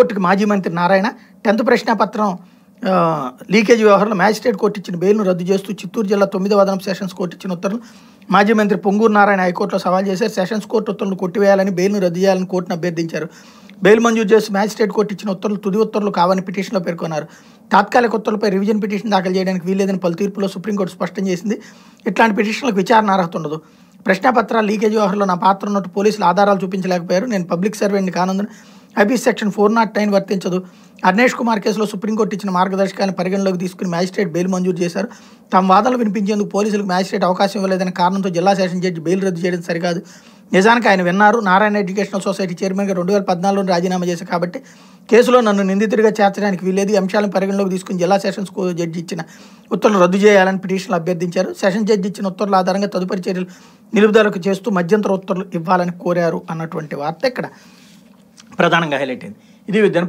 హైకోర్టుకి మాజీ మంత్రి నారాయణ టెన్త్ ప్రశ్నపత్రం లీకేజ్ వ్యవహారంలో మ్యాజిస్ట్రేట్ కోర్టు ఇచ్చిన బెయిల్ను రద్దు చేస్తూ చిత్తూరు జిల్లా తొమ్మిదవ అదనపు సెషన్స్ కోర్టు ఇచ్చిన ఉత్తర్వులు మాజీ మంత్రి పొంగూరు నారాయణ హైకోర్టులో సవాల్ చేశారు సెషన్స్ కోర్టు ఉత్తర్వులు కొట్టివేయాలని బెయిల్ను రద్దు చేయాలని కోర్టును అభ్యర్థించారు బెయిల్ మంజూరు చేసి మ్యాజిస్ట్రేట్ కోర్టు ఇచ్చిన ఉత్తర్వులు తుది ఉత్తర్వులు కావని పిటిషన్లో పేర్కొన్నారు తాత్కాలిక ఉత్తర్వులపై రివిజన్ పిటిషన్ దాఖలు చేయడానికి వీల్లేదని పలు తీర్పులో సుప్రీంకోర్టు స్పష్టం చేసింది ఇట్లాంటి పిటిషన్లకు విచారణ అర్హత ఉండదు ప్రశ్నాపత్రాలు లీకేజ్ వ్యవహారంలో నా పాత్ర ఉన్నట్టు పోలీసులు ఆధారాలు చూపించలేకపోయారు నేను పబ్లిక్ సర్వేని కానందున IB section four nought nine వర్తించదు అర్నేష్ కుమార్ కేసులో సుప్రీంకోర్టు ఇచ్చిన మార్గదర్శకాలను పరిగణలోకి తీసుకుని మ్యాజిస్ట్రేట్ బెయిల్ మంజూరు చేశారు తమ వాదనలు వినిపించేందుకు పోలీసులకు మ్యాజిస్ట్రేట్ అవకాశం ఇవ్వలేదనే కారణంతో జిల్లా సెషన్ జడ్జి బెయిల్ రద్దు చేయడం సరికాదు నిజానికి ఆయన విన్నారు నారాయణ ఎడ్యుకేషనల్ సొసైటీ చైర్మన్గా రెండు వేల పద్నాలుగులో రాజీనామా చేశారు కాబట్టి కేసులో నన్ను నిందితుడిగా చేర్చడానికి వీలేదు అంశాలను పరిగణలోకి తీసుకుని జిల్లా సెషన్స్ జడ్జి ఇచ్చిన ఉత్తర్వులు రద్దు చేయాలని పిటిషన్లు అభ్యర్థించారు సెషన్ జడ్జి ఇచ్చిన ఉత్తర్వుల ఆధారంగా తదుపరి చర్యలు నిలుపుదలకు చేస్తూ మధ్యంతర ఉత్తర్వులు ఇవ్వాలని కోరారు అన్నటువంటి వార్త ఇక్కడ ప్రధానంగా హైలైట్ అయింది ఇది